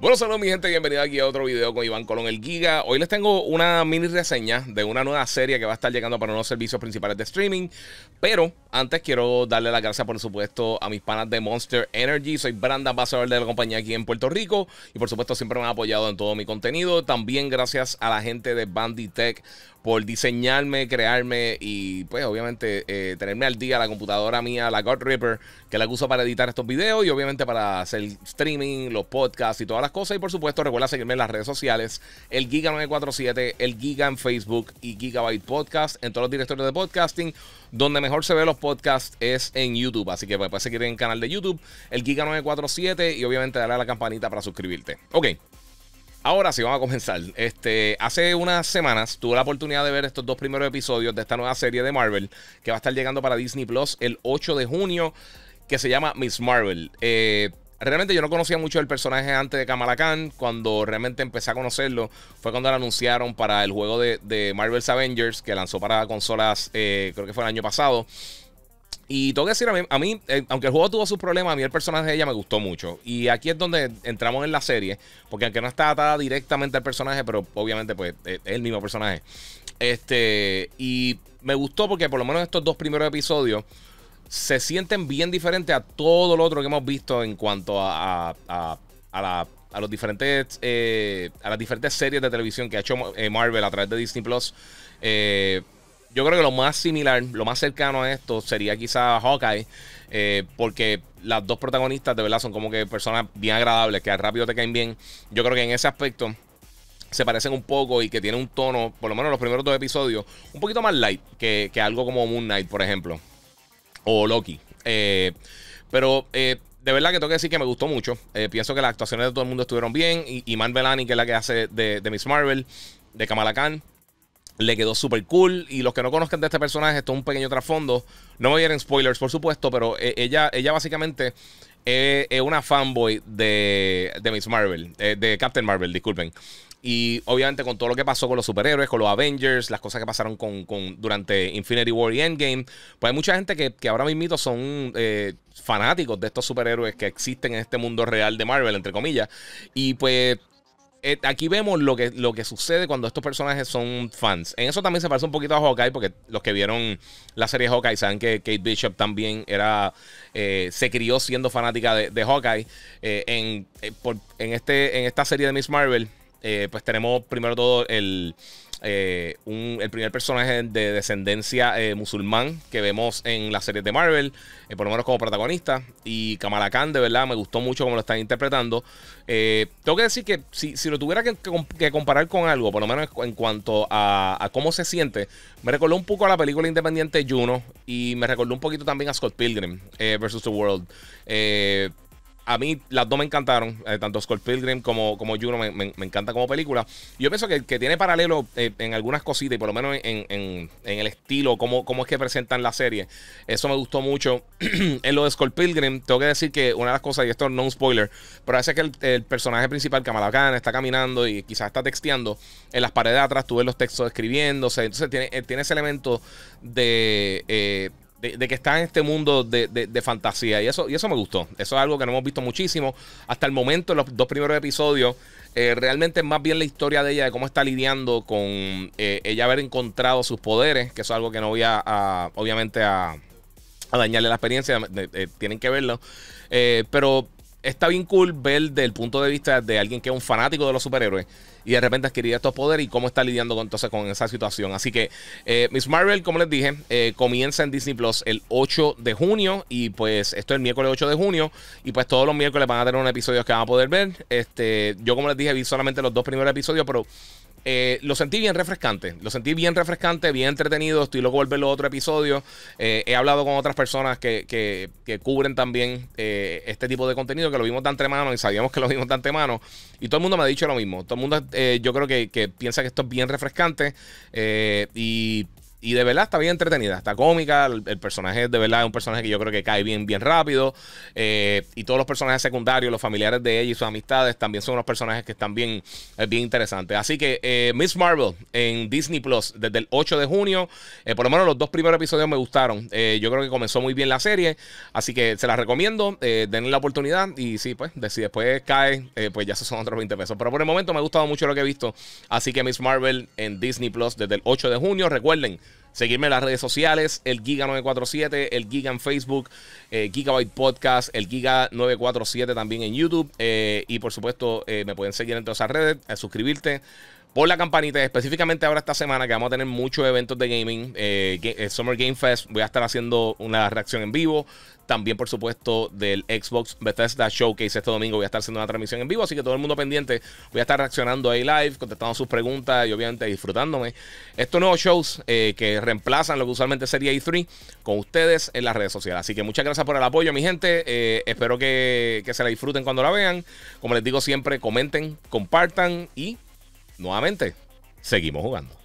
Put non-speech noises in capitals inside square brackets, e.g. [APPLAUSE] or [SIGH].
Bueno, saludos mi gente, bienvenido aquí a otro video con Iván Colón el Giga. Hoy les tengo una mini reseña de una nueva serie que va a estar llegando para unos servicios principales de streaming. Pero antes quiero darle las gracias, por supuesto, a mis panas de Monster Energy. Soy brand Basador de la compañía aquí en Puerto Rico y por supuesto siempre me han apoyado en todo mi contenido. También gracias a la gente de Banditech por diseñarme, crearme y pues obviamente eh, tenerme al día la computadora mía, la God Ripper, que la uso para editar estos videos y obviamente para hacer streaming, los podcasts y todas las cosas. Y por supuesto, recuerda seguirme en las redes sociales: el Giga947, el Giga en Facebook y Gigabyte Podcast. En todos los directorios de podcasting, donde mejor se ve los podcasts es en YouTube. Así que puedes seguir en el canal de YouTube, el Giga947, y obviamente darle a la campanita para suscribirte. Ok. Ahora sí, vamos a comenzar. Este, hace unas semanas tuve la oportunidad de ver estos dos primeros episodios de esta nueva serie de Marvel que va a estar llegando para Disney Plus el 8 de junio, que se llama Miss Marvel. Eh, realmente yo no conocía mucho el personaje antes de Kamala Khan. Cuando realmente empecé a conocerlo fue cuando lo anunciaron para el juego de, Marvel's Avengers que lanzó para consolas, eh, creo que fue el año pasado. Y tengo que decir, a mí, eh, aunque el juego tuvo sus problemas, a mí el personaje de ella me gustó mucho. Y aquí es donde entramos en la serie, porque aunque no está atada directamente al personaje, pero obviamente pues es el mismo personaje. Este, y me gustó porque por lo menos estos dos primeros episodios se sienten bien diferentes a todo lo otro que hemos visto en cuanto a, a, los diferentes eh, a las diferentes series de televisión que ha hecho eh, Marvel a través de Disney Plus eh, yo creo que lo más similar lo más cercano a esto sería quizá Hawkeye porque las dos protagonistas de verdad son como que personas bien agradables que rápido te caen bien yo creo que en ese aspecto se parecen un poco y que tienen un tono, por lo menos los primeros dos episodios, un poquito más light que algo como Moon Knight, por ejemplo o Loki. Eh, pero eh, de verdad que tengo que decir que me gustó mucho. Eh, pienso que las actuaciones de todo el mundo estuvieron bien. Y, y que es la que hace de, Miss Marvel, de Kamala Khan, le quedó súper cool. Y los que no conozcan de este personaje, esto es un pequeño trasfondo. No voy a ir en spoilers, por supuesto, pero ella, ella básicamente es una fanboy de, de Miss Marvel, de Captain Marvel, disculpen. Y obviamente con todo lo que pasó con los superhéroes, con los Avengers, las cosas que pasaron con, durante Infinity War y Endgame, pues hay mucha gente que, que ahora mismo son eh, fanáticos de estos superhéroes que existen en este mundo real de Marvel, entre comillas. Y pues eh, aquí vemos lo que, lo que sucede cuando estos personajes son fans. En eso también se parece un poquito a Hawkeye, porque los que vieron la serie Hawkeye saben que Kate Bishop también era. Eh, se crió siendo fanática de, Hawkeye en, en, este, en esta serie de Miss Marvel eh, pues tenemos primero todo el, eh, el primer personaje de descendencia eh, musulmán que vemos en las series de Marvel, por lo menos como protagonista. Y Kamala Khan, de verdad, me gustó mucho cómo lo están interpretando. tengo que decir que si, lo tuviera que, comparar con algo, por lo menos en cuanto a, a, cómo se siente, me recordó un poco a la película independiente Juno y me recordó un poquito también a Scott Pilgrim versus The World a mí las dos me encantaron, eh, tanto Scott Pilgrim como, como Juno me, me, encanta como película. Yo pienso que, tiene paralelo eh, en algunas cositas y por lo menos en, el estilo, cómo, cómo, es que presentan la serie. Eso me gustó mucho. [CLEARS THROAT] en lo de Scott Pilgrim, tengo que decir que una de las cosas, y esto no es un spoiler, pero hace que el, personaje principal, Kamala está caminando y quizás está texteando. En las paredes de atrás tú ves los textos escribiéndose. Entonces tiene, eh, tiene ese elemento de de, que está en este mundo de, fantasía. Y eso, y eso me gustó. Eso es algo que no hemos visto muchísimo. Hasta el momento, en los dos primeros episodios, eh, realmente es más bien la historia de ella, de cómo está lidiando con eh, ella haber encontrado sus poderes, que eso es algo que no voy a, obviamente, a, a, dañarle la experiencia. tienen que verlo. Eh, pero está bien cool ver del punto de vista de alguien que es un fanático de los superhéroes y de repente adquirir estos poderes y cómo está lidiando entonces con esa situación. Así que eh, Miss Marvel, como les dije, eh, comienza en Disney Plus el 8 de junio y pues esto es el miércoles 8 de junio y pues todos los miércoles van a tener un episodio que van a poder ver. Este, yo como les dije vi solamente los dos primeros episodios, pero eh, lo sentí bien refrescante. Lo sentí bien refrescante, bien entretenido. Estoy loco volverlo a otro episodio. Eh, he hablado con otras personas que, cubren también eh, este tipo de contenido, que lo vimos de antemano y sabíamos que lo vimos de antemano. Y todo el mundo me ha dicho lo mismo. Todo el mundo, yo creo que, que piensa que esto es bien refrescante. y y de verdad está bien entretenida, está cómica. El, personaje de verdad es un personaje que yo creo que cae bien, bien rápido. Eh, y todos los personajes secundarios, los familiares de ella y sus amistades también son unos personajes que están bien, eh, bien interesantes. Así que eh, Miss Marvel en Disney Plus desde el 8 de junio. por lo menos los dos primeros episodios me gustaron. yo creo que comenzó muy bien la serie. Así que se la recomiendo. denle la oportunidad. Y sí, pues, de, si después cae, pues ya se son otros 20 pesos. Pero por el momento me ha gustado mucho lo que he visto. Así que Miss Marvel en Disney Plus desde el 8 de junio. Recuerden Seguirme en las redes sociales, el Giga947, el Giga en Facebook, eh, Gigabyte Podcast, el Giga947 también en YouTube. Eh, y por supuesto, eh, me pueden seguir en todas esas redes, suscribirte, por la campanita, específicamente ahora esta semana que vamos a tener muchos eventos de gaming. Eh, eh, Summer Game Fest, voy a estar haciendo una reacción en vivo. También, por supuesto, del Xbox Bethesda Showcase este domingo voy a estar haciendo una transmisión en vivo. Así que todo el mundo pendiente, voy a estar reaccionando ahí live, contestando sus preguntas y obviamente disfrutándome. Estos nuevos shows eh, que reemplazan lo que usualmente sería E3 con ustedes en las redes sociales. Así que muchas gracias por el apoyo, mi gente. espero que se la disfruten cuando la vean. Como les digo siempre, comenten, compartan y nuevamente, seguimos jugando.